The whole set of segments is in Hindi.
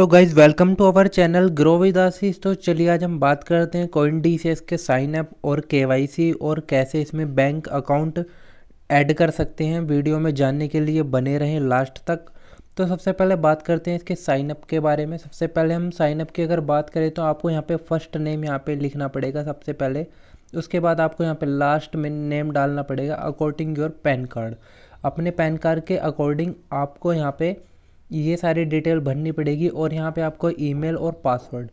तो guys welcome to our channel grow with Ashish तो चलिए आज हम बात करते हैं कोइन डी से इसके साइन अप और केवाईसी और कैसे इसमें बैंक अकाउंट ऐड कर सकते हैं वीडियो में जानने के लिए बने रहें लास्ट तक तो सबसे पहले बात करते हैं इसके साइन अप के बारे में सबसे पहले हम साइन अप की अगर बात करें तो आपको यहाँ पे फर्स्ट नेम यहाँ पे लिखना पड़ेगा सबसे पहले उसके बाद आपको यहाँ पे लास्ट में नेम डालना पड़ेगा अकॉर्डिंग योर पैन कार्ड अपने पैन कार्ड के अकॉर्डिंग आपको यहाँ पे ये सारी डिटेल भरनी पड़ेगी और यहाँ पे आपको ईमेल और पासवर्ड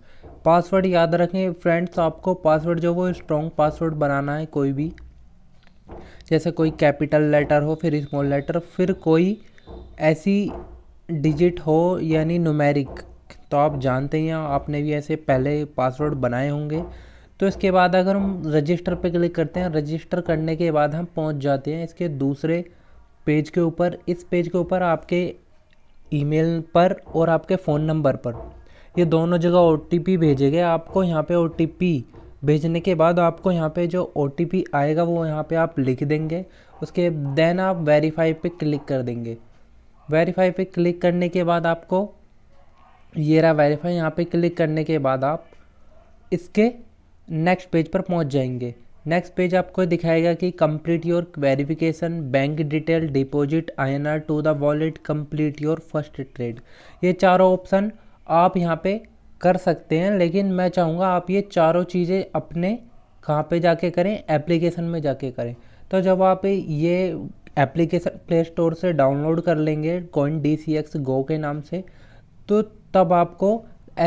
पासवर्ड याद रखें फ्रेंड्स आपको पासवर्ड जो वो स्ट्रॉन्ग पासवर्ड बनाना है कोई भी जैसे कोई कैपिटल लेटर हो फिर स्मॉल लेटर फिर कोई ऐसी डिजिट हो यानी नुमेरिक तो आप जानते ही हैं आपने भी ऐसे पहले पासवर्ड बनाए होंगे तो इसके बाद अगर हम रजिस्टर पर क्लिक करते हैं रजिस्टर करने के बाद हम पहुंच जाते हैं इसके दूसरे पेज के ऊपर इस पेज के ऊपर आपके ईमेल पर और आपके फ़ोन नंबर पर ये दोनों जगह ओ भेजे गए आपको यहाँ पे ओ भेजने के बाद आपको यहाँ पे जो ओ आएगा वो यहाँ पे आप लिख देंगे उसके देन आप वेरीफाई पे क्लिक कर देंगे वेरीफाई पे क्लिक करने के बाद आपको ये रहा वेरीफाई यहाँ पे क्लिक करने के बाद आप इसके नेक्स्ट पेज पर पहुँच जाएंगे नेक्स्ट पेज आपको दिखाएगा कि complete your verification bank detail deposit INR to the wallet complete your first trade ये चारों ऑप्शन आप यहाँ पे कर सकते हैं लेकिन मैं चाहूँगा आप ये चारों चीज़ें अपने कहाँ पे जाके करें एप्लीकेशन में जाके करें तो जब आप ये एप्लीकेशन प्ले स्टोर से डाउनलोड कर लेंगे Coin D C X go के नाम से तो तब आपको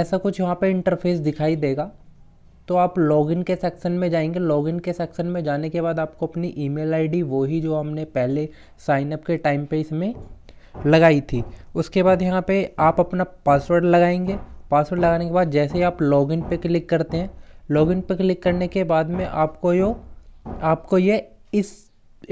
ऐसा कुछ यहाँ पे इंटरफेस दिखाई देगा तो आप लॉगिन के सेक्शन में जाएंगे लॉगिन के सेक्शन में जाने के बाद आपको अपनी ईमेल आईडी ही जो हमने पहले साइनअप के टाइम पे इसमें लगाई थी उसके बाद यहाँ पे आप अपना पासवर्ड लगाएंगे पासवर्ड लगाने के बाद जैसे ही आप लॉगिन पे क्लिक करते हैं लॉगिन पे क्लिक करने के बाद में आपको यो आपको ये इस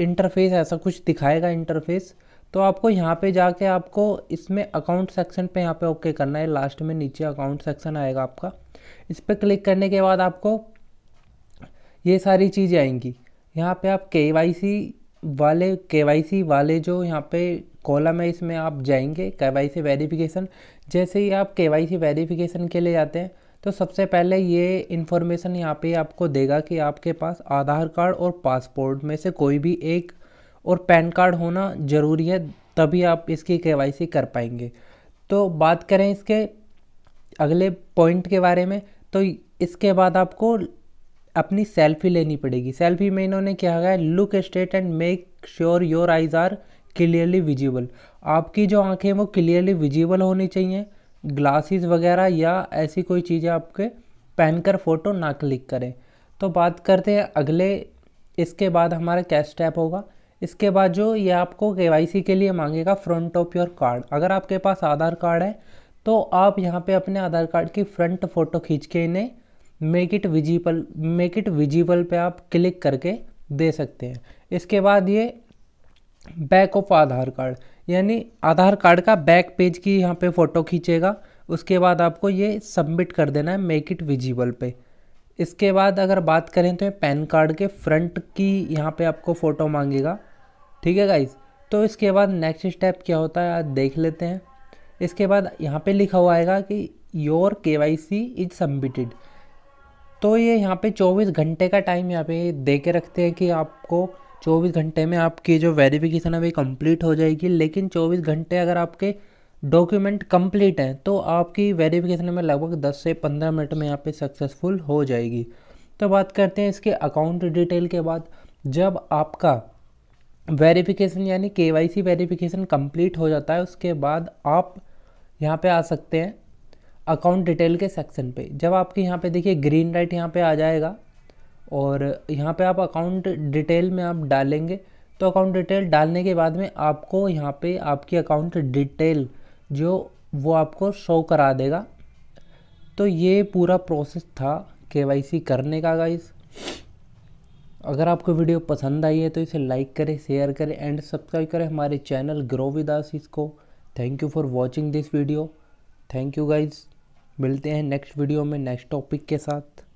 इंटरफेस ऐसा कुछ दिखाएगा इंटरफेस तो आपको यहाँ पे जाके आपको इसमें अकाउंट सेक्शन पे यहाँ पे ओके करना है लास्ट में नीचे अकाउंट सेक्शन आएगा आपका इस पर क्लिक करने के बाद आपको ये सारी चीज़ें आएंगी यहाँ पे आप के वाले के वाले जो यहाँ पे कॉलम है इसमें आप जाएंगे के वाई सी वेरीफिकेशन जैसे ही आप के वाई सी वेरीफिकेशन के लिए जाते हैं तो सबसे पहले ये इन्फॉर्मेशन यहाँ पे आपको देगा कि आपके पास आधार कार्ड और पासपोर्ट में से कोई भी एक और पैन कार्ड होना ज़रूरी है तभी आप इसकी के कर पाएंगे तो बात करें इसके अगले पॉइंट के बारे में तो इसके बाद आपको अपनी सेल्फी लेनी पड़ेगी सेल्फी में इन्होंने क्या है look straight and make sure your eyes are clearly visible आपकी जो आंखें वो क्लियरली विजिबल होनी चाहिए ग्लासेस वगैरह या ऐसी कोई चीज़ें आपके पहनकर फ़ोटो ना क्लिक करें तो बात करते हैं अगले इसके बाद हमारा क्या स्टेप होगा इसके बाद जो ये आपको के के लिए मांगेगा फ्रंट ऑफ योर कार्ड अगर आपके पास आधार कार्ड है तो आप यहाँ पे अपने आधार कार्ड की फ्रंट फ़ोटो खींच के इन्हें make it visible make it visible पे आप क्लिक करके दे सकते हैं इसके बाद ये बैक ऑफ आधार कार्ड यानी आधार कार्ड का बैक पेज की यहाँ पे फ़ोटो खींचेगा उसके बाद आपको ये सबमिट कर देना है मेक इट विजिबल पे इसके बाद अगर बात करें तो पैन कार्ड के फ्रंट की यहाँ पे आपको फ़ोटो मांगेगा ठीक है गाइज तो इसके बाद नेक्स्ट स्टेप क्या होता है देख लेते हैं इसके बाद यहाँ पे लिखा हुआ आएगा कि योर के वाई सी इज सबमिटेड तो ये यहाँ पे 24 घंटे का टाइम यहाँ पे दे के रखते हैं कि आपको 24 घंटे में आपकी जो वेरिफिकेशन है वे कंप्लीट हो जाएगी लेकिन 24 घंटे अगर आपके डॉक्यूमेंट कंप्लीट हैं तो आपकी वेरिफिकेशन में लगभग 10 से 15 मिनट में यहाँ पे सक्सेसफुल हो जाएगी तो बात करते हैं इसके अकाउंट डिटेल के बाद जब आपका वेरिफिकेशन यानी के वाई सी वेरीफिकेशन कम्प्लीट हो जाता है उसके बाद आप यहाँ पे आ सकते हैं अकाउंट डिटेल के सेक्शन पे जब आपके यहाँ पे देखिए ग्रीन लाइट यहाँ पे आ जाएगा और यहाँ पे आप अकाउंट डिटेल में आप डालेंगे तो अकाउंट डिटेल डालने के बाद में आपको यहाँ पे आपकी अकाउंट डिटेल जो वो आपको शो करा देगा तो ये पूरा प्रोसेस था के करने का गाइज़ अगर आपको वीडियो पसंद आई है तो इसे लाइक करें शेयर करें एंड सब्सक्राइब करें हमारे चैनल ग्रो विदास इसको को thank you for watching this video thank you guys मिलते हैं नेक्स्ट वीडियो में नेक्स्ट टॉपिक के साथ